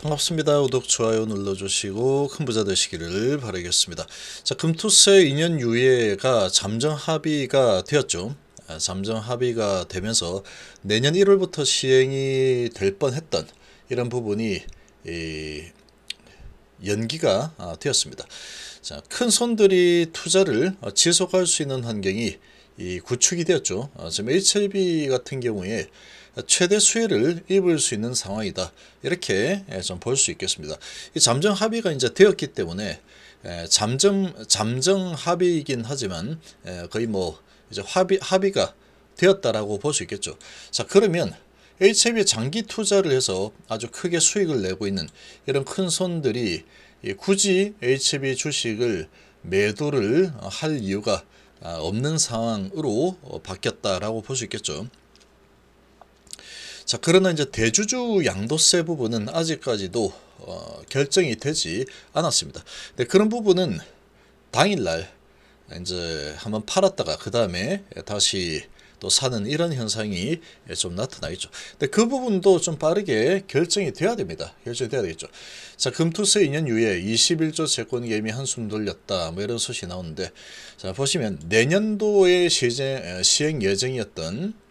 반갑습니다. 구독, 좋아요 눌러주시고 큰 부자 되시기를 바라겠습니다. 자, 금토세 2년 유예가 잠정 합의가 되었죠. 아, 잠정 합의가 되면서 내년 1월부터 시행이 될 뻔했던 이런 부분이 연기가 아, 되었습니다. 자, 큰 손들이 투자를 어, 지속할 수 있는 환경이 구축이 되었죠. 어, 지금 HLB 같은 경우에 최대 수혜를 입을 수 있는 상황이다. 이렇게 예, 좀볼 수 있겠습니다. 이 잠정 합의가 이제 되었기 때문에 예, 잠정 잠정 합의이긴 하지만 예, 거의 뭐 이제 합의 합의가 되었다라고 볼 수 있겠죠. 자 그러면 h i v 장기 투자를 해서 아주 크게 수익을 내고 있는 이런 큰 손들이 굳이 HB 주식을 매도를 할 이유가 아, 없는 상황으로 어, 바뀌었다라고 볼 수 있겠죠. 자, 그러나 이제 대주주 양도세 부분은 아직까지도 어, 결정이 되지 않았습니다. 근데 그런 부분은 당일날 이제 한번 팔았다가 그 다음에 다시 또 사는 이런 현상이 좀나타나있죠 근데 그 부분도 좀 빠르게 결정이 돼야 됩니다. 결정이 돼야 되겠죠. 자, 금투세 2년 유예 21조 채권 개미 한숨 돌렸다. 뭐 이런 소식이 나오는데 자, 보시면 내년도에 어, 시행 예정이었던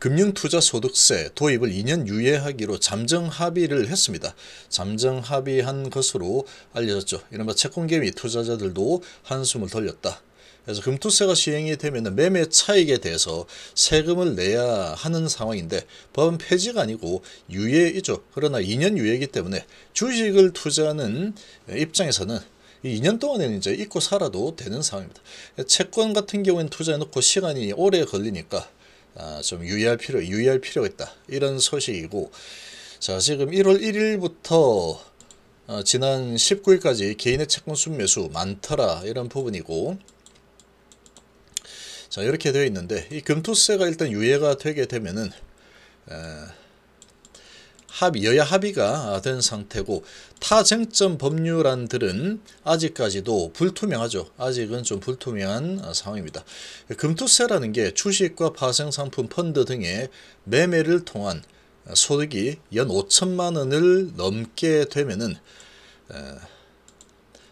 금융투자소득세 도입을 2년 유예하기로 잠정 합의를 했습니다. 잠정 합의한 것으로 알려졌죠. 이른바 채권개미 투자자들도 한숨을 돌렸다. 그래서 금투세가 시행이 되면 매매 차익에 대해서 세금을 내야 하는 상황인데 법은 폐지가 아니고 유예이죠. 그러나 2년 유예이기 때문에 주식을 투자하는 입장에서는 2년 동안에는 이제 잊고 살아도 되는 상황입니다. 채권 같은 경우에는 투자해놓고 시간이 오래 걸리니까 아, 좀 유의할 필요, 유의할 필요가 있다. 이런 소식이고, 자, 지금 1월 1일부터 어, 지난 19일까지 개인의 채권 순매수 많더라 이런 부분이고 자 이렇게 되어 있는데 이 금투세가 일단 유예가 되게 되면은 합의, 여야 합의가 된 상태고 타쟁점 법률안들은 아직까지도 불투명하죠. 아직은 좀 불투명한 상황입니다. 금투세라는 게 주식과 파생상품 펀드 등의 매매를 통한 소득이 연 5천만 원을 넘게 되면은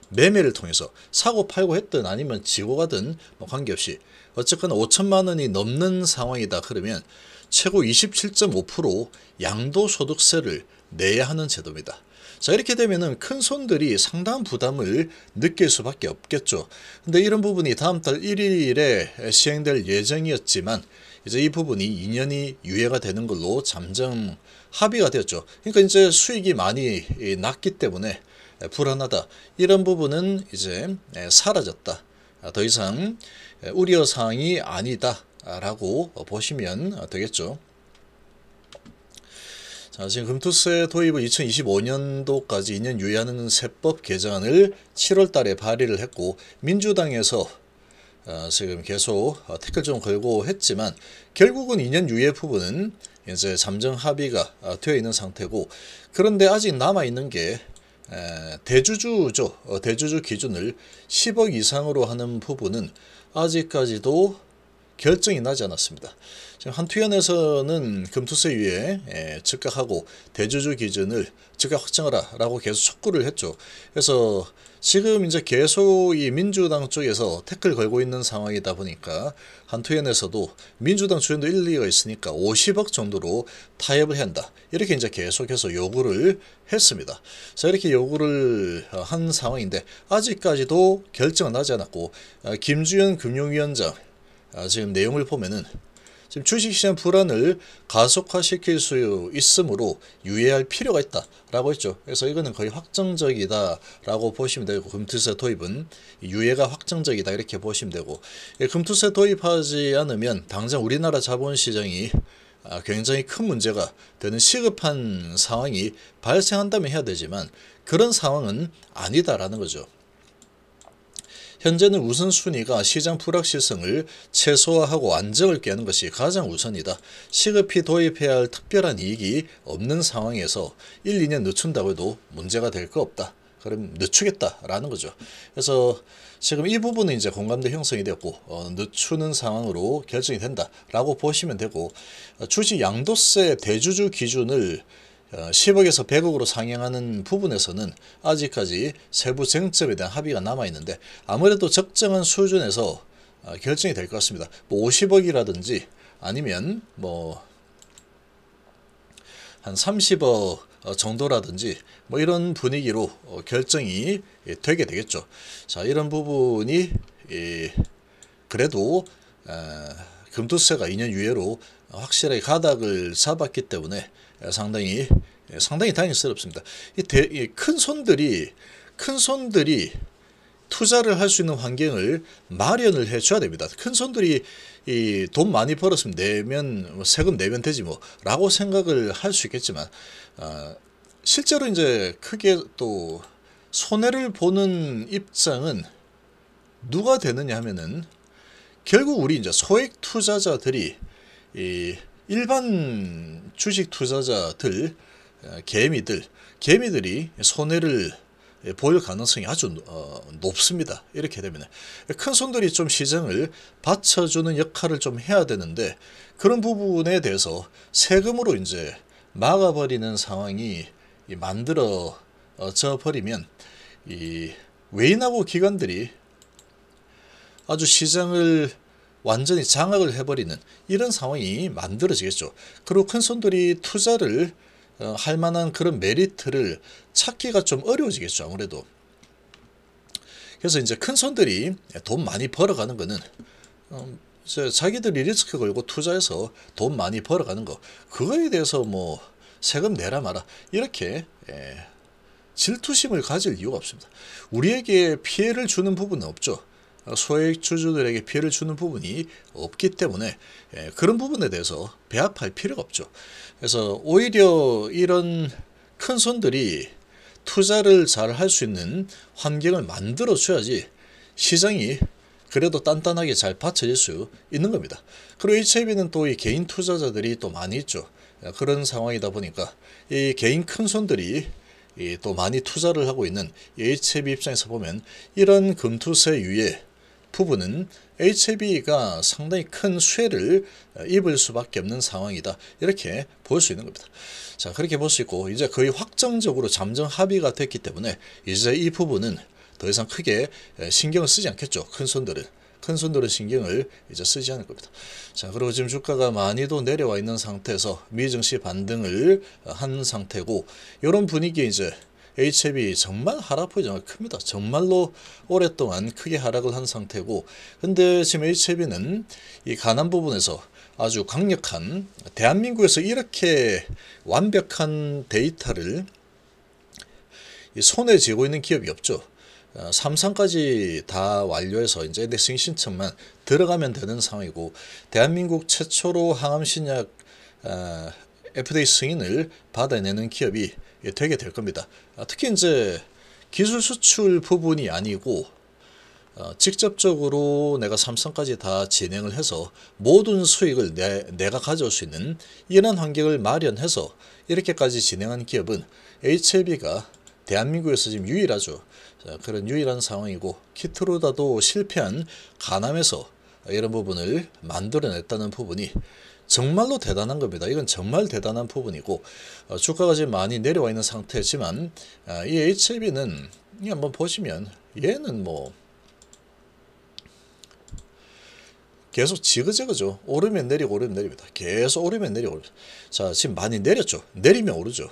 매매를 통해서 사고 팔고 했든 아니면 지고 가든 뭐 관계없이 어쨌거나 5천만 원이 넘는 상황이다 그러면 최고 27.5% 양도소득세를 내야 하는 제도입니다. 자 이렇게 되면은 큰 손들이 상당한 부담을 느낄 수밖에 없겠죠. 근데 이런 부분이 다음 달 1일에 시행될 예정이었지만 이제 이 부분이 2년이 유예가 되는 걸로 잠정 합의가 되었죠. 그러니까 이제 수익이 많이 났기 때문에 불안하다. 이런 부분은 이제 사라졌다. 더 이상 우려사항이 아니다. 라고 보시면 되겠죠. 자, 지금 금투세 도입을 2025년도까지 2년 유예하는 세법 개정안을 7월 달에 발의를 했고 민주당에서 어, 지금 계속 어, 태클 좀 걸고 했지만 결국은 2년 유예 부분은 이제 잠정 합의가 어, 되어 있는 상태고 그런데 아직 남아 있는 게 대주주죠. 대주주 기준을 10억 이상으로 하는 부분은 아직까지도 결정이 나지 않았습니다. 지금 한투연에서는 금투세 위에 예, 즉각하고 대주주 기준을 즉각 확정하라라고 계속 촉구를 했죠. 그래서 지금 이제 계속 이 민주당 쪽에서 태클 걸고 있는 상황이다 보니까 한투연에서도 민주당 주연도 1, 2가 있으니까 50억 정도로 타협을 한다. 이렇게 이제 계속해서 요구를 했습니다. 자 이렇게 요구를 어, 한 상황인데 아직까지도 결정은 나지 않았고 어, 김주현 금융위원장 아, 지금 내용을 보면은 지금 주식시장 불안을 가속화시킬 수 있으므로 유의할 필요가 있다라고 했죠. 그래서 이거는 거의 확정적이다라고 보시면 되고 금투세 도입은 유예가 확정적이다 이렇게 보시면 되고 예, 금투세 도입하지 않으면 당장 우리나라 자본시장이 아, 굉장히 큰 문제가 되는 시급한 상황이 발생한다면 해야 되지만 그런 상황은 아니다라는 거죠. 현재는 우선순위가 시장 불확실성을 최소화하고 안정을 깨는 것이 가장 우선이다. 시급히 도입해야 할 특별한 이익이 없는 상황에서 1, 2년 늦춘다고 해도 문제가 될 거 없다. 그럼 늦추겠다라는 거죠. 그래서 지금 이 부분은 이제 공감대 형성이 되었고 어, 늦추는 상황으로 결정이 된다라고 보시면 되고 어, 주식 양도세 대주주 기준을 10억에서 어, 100억으로 상향하는 부분에서는 아직까지 세부 쟁점에 대한 합의가 남아있는데 아무래도 적정한 수준에서 어, 결정이 될 것 같습니다. 뭐 50억이라든지 아니면 뭐 한 30억 어, 정도라든지 뭐 이런 분위기로 결정이 예, 되게 되겠죠. 자 이런 부분이 그래도 금투세가 2년 유예로 확실하게 가닥을 잡았기 때문에 상당히 상당히 다행스럽습니다. 큰 손들이 큰 손들이 투자를 할 수 있는 환경을 마련을 해줘야 됩니다. 큰 손들이 이돈 많이 벌었으면 내면 뭐 세금 내면 되지 뭐라고 생각을 할 수 있겠지만 어, 실제로 이제 크게 또 손해를 보는 입장은 누가 되느냐 하면은 결국 우리 이제 소액 투자자들이 이 일반 주식 투자자들 어, 개미들 개미들이 손해를 보일 가능성이 아주 어, 높습니다. 이렇게 되면 큰 손들이 좀 시장을 받쳐주는 역할을 좀 해야 되는데 그런 부분에 대해서 세금으로 이제 막아버리는 상황이 만들어져 버리면 이 외인하고 기관들이 아주 시장을 완전히 장악을 해버리는 이런 상황이 만들어지겠죠. 그리고 큰 손들이 투자를 어, 할 만한 그런 메리트를 찾기가 좀 어려워지겠죠. 아무래도. 그래서 이제 큰 손들이 돈 많이 벌어가는 거는 어, 자기들이 리스크 걸고 투자해서 돈 많이 벌어가는 거 그거에 대해서 뭐 세금 내라 마라 이렇게 예, 질투심을 가질 이유가 없습니다. 우리에게 피해를 주는 부분은 없죠. 소액 주주들에게 피해를 주는 부분이 없기 때문에 예, 그런 부분에 대해서 배합할 필요가 없죠. 그래서 오히려 이런 큰 손들이 투자를 잘 할 수 있는 환경을 만들어 줘야지 시장이 그래도 단단하게 잘 받쳐질 수 있는 겁니다. 그리고 HIV는 또 이 개인 투자자들이 또 많이 있죠. 예, 그런 상황이다 보니까 이 개인 큰 손들이 또 많이 투자를 하고 있는 HIB 입장에서 보면 이런 금투세 유예 부분은 HB가 상당히 큰 수혜를 어, 입을 수밖에 없는 상황이다. 이렇게 볼 수 있는 겁니다. 자 그렇게 볼 수 있고 이제 거의 확정적으로 잠정 합의가 됐기 때문에 이제 이 부분은 더 이상 크게 신경을 쓰지 않겠죠. 큰 손들은. 큰손들의 신경을 이제 쓰지 않을 겁니다. 자, 그리고 지금 주가가 많이도 내려와 있는 상태에서 미증시 반등을 어, 한 상태고 이런 분위기에 이제 HB 정말 하락폭이 정말 큽니다. 정말로 오랫동안 크게 하락을 한 상태고 근데 지금 HB는 이 가난 부분에서 아주 강력한 대한민국에서 이렇게 완벽한 데이터를 손에 쥐고 있는 기업이 없죠. 아, 삼성까지다 완료해서 이제 내승 신청만 들어가면 되는 상황이고 대한민국 최초로 항암신약 어, 아, FDA 승인을 받아내는 기업이 예, 되게 될 겁니다. 아, 특히 이제 기술 수출 부분이 아니고 어, 직접적으로 내가 삼성까지 다 진행을 해서 모든 수익을 내, 내가 가져올 수 있는 이런 환경을 마련해서 이렇게까지 진행한 기업은 HLB가 대한민국에서 지금 유일하죠. 그런 유일한 상황이고 키트로다도 실패한 가남에서 이런 부분을 만들어냈다는 부분이 정말로 대단한 겁니다. 이건 정말 대단한 부분이고 어, 주가가 지금 많이 내려와 있는 상태지만 아, 이 HLB는 이 한번 보시면 얘는 뭐 계속 지그재그죠. 오르면 내리고 오르면 내립니다. 계속 오르면 내리고 오르면. 자 지금 많이 내렸죠. 내리면 오르죠.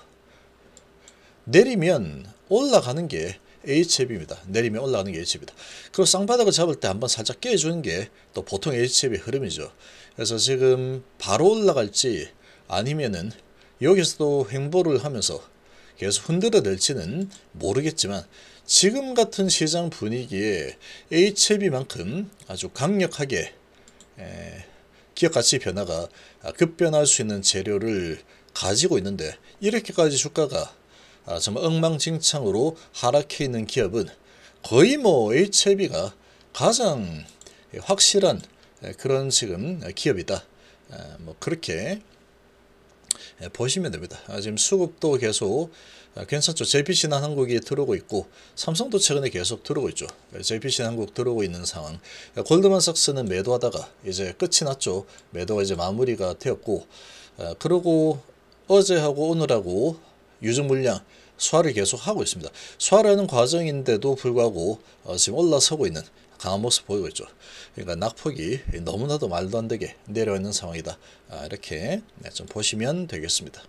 내리면 올라가는 게 H앱입니다. 내리면 올라가는 게 h 입니다 그리고 쌍바닥을 잡을 때 한번 살짝 깨주는 게 또 보통 H앱의 흐름이죠. 그래서 지금 바로 올라갈지 아니면은 여기서도 횡보를 하면서 계속 흔들어 낼지는 모르겠지만 지금 같은 시장 분위기에 h 앱만큼 아주 강력하게 기업가치 변화가 급변할 수 있는 재료를 가지고 있는데 이렇게까지 주가가 아, 정말 엉망진창으로 하락해 있는 기업은 거의 뭐 HLB가 가장 확실한 그런 지금 기업이다. 아, 뭐 그렇게 보시면 됩니다. 아, 지금 수급도 계속 아, 괜찮죠. JPC나 한국이 들어오고 있고 삼성도 최근에 계속 들어오고 있죠. JPC나 한국 들어오고 있는 상황. 골드만삭스는 매도하다가 이제 끝이 났죠. 매도가 이제 마무리가 되었고 그러고 어제하고 오늘하고 유증 물량 소화를 계속하고 있습니다. 소화라는 과정인데도 불구하고 어, 지금 올라서고 있는 강한 모습 보이고 있죠. 그러니까 낙폭이 너무나도 말도 안 되게 내려있는 상황이다. 아, 이렇게 네, 좀 보시면 되겠습니다.